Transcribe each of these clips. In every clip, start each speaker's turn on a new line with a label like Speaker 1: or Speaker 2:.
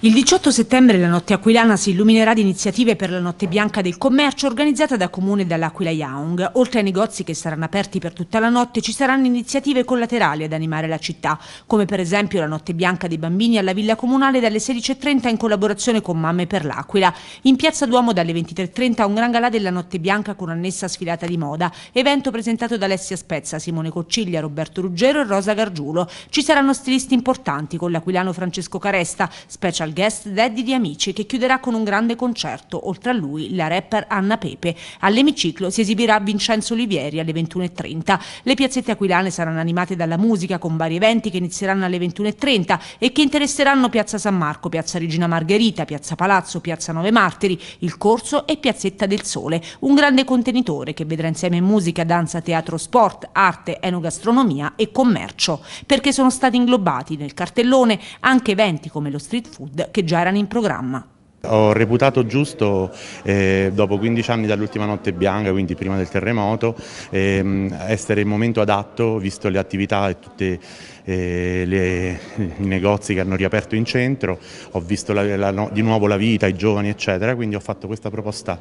Speaker 1: Il 18 settembre la Notte Aquilana si illuminerà di iniziative per la Notte Bianca del Commercio organizzata da Comune dall'Aquila Young. Oltre ai negozi che saranno aperti per tutta la notte ci saranno iniziative collaterali ad animare la città, come per esempio la Notte Bianca dei Bambini alla Villa Comunale dalle 16.30 in collaborazione con Mamme per l'Aquila, in Piazza Duomo dalle 23.30 un gran galà della Notte Bianca con annessa sfilata di moda, evento presentato da Alessia Spezza, Simone Cocciglia, Roberto Ruggero e Rosa Gargiulo. Ci saranno stilisti importanti con l'aquilano Francesco Caresta, special special guest Daddy di Amici che chiuderà con un grande concerto. Oltre a lui la rapper Anna Pepe. All'emiciclo si esibirà Vincenzo Olivieri alle 21.30. Le piazzette aquilane saranno animate dalla musica con vari eventi che inizieranno alle 21.30 e che interesseranno Piazza San Marco, Piazza Regina Margherita, Piazza Palazzo, Piazza Nove Martiri, il Corso e Piazzetta del Sole. Un grande contenitore che vedrà insieme musica, danza, teatro, sport, arte, enogastronomia e commercio, perché sono stati inglobati nel cartellone anche eventi come lo street food che già erano in programma.
Speaker 2: Ho reputato giusto, eh, dopo 15 anni dall'ultima notte bianca, quindi prima del terremoto, ehm, essere il momento adatto, visto le attività e tutti eh, i negozi che hanno riaperto in centro, ho visto la, la, no, di nuovo la vita, i giovani eccetera, quindi ho fatto questa proposta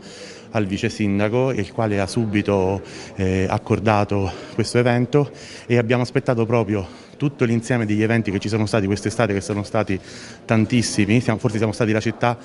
Speaker 2: al vice sindaco, il quale ha subito eh, accordato questo evento e abbiamo aspettato proprio tutto l'insieme degli eventi che ci sono stati quest'estate, che sono stati tantissimi, siamo, forse siamo stati la città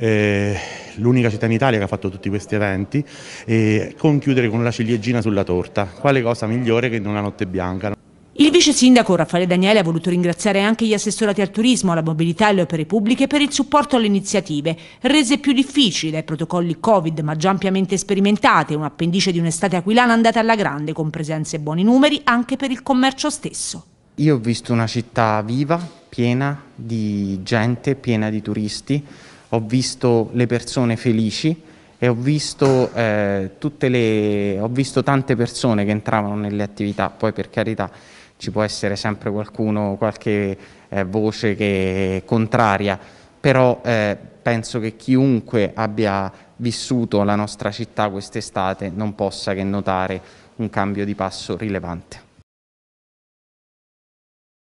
Speaker 2: eh, l'unica città in Italia che ha fatto tutti questi eventi e conchiudere con la ciliegina sulla torta, quale cosa migliore che in una notte bianca.
Speaker 1: Il vice sindaco Raffaele Daniele ha voluto ringraziare anche gli assessorati al turismo, alla mobilità e alle opere pubbliche per il supporto alle iniziative, rese più difficili dai protocolli Covid ma già ampiamente sperimentate, un appendice di un'estate aquilana andata alla grande con presenze e buoni numeri anche per il commercio stesso.
Speaker 3: Io ho visto una città viva, piena di gente, piena di turisti, ho visto le persone felici e ho visto, eh, le... ho visto tante persone che entravano nelle attività, poi per carità ci può essere sempre qualcuno, qualche eh, voce che è contraria, però eh, penso che chiunque abbia vissuto la nostra città quest'estate non possa che notare un cambio di passo rilevante.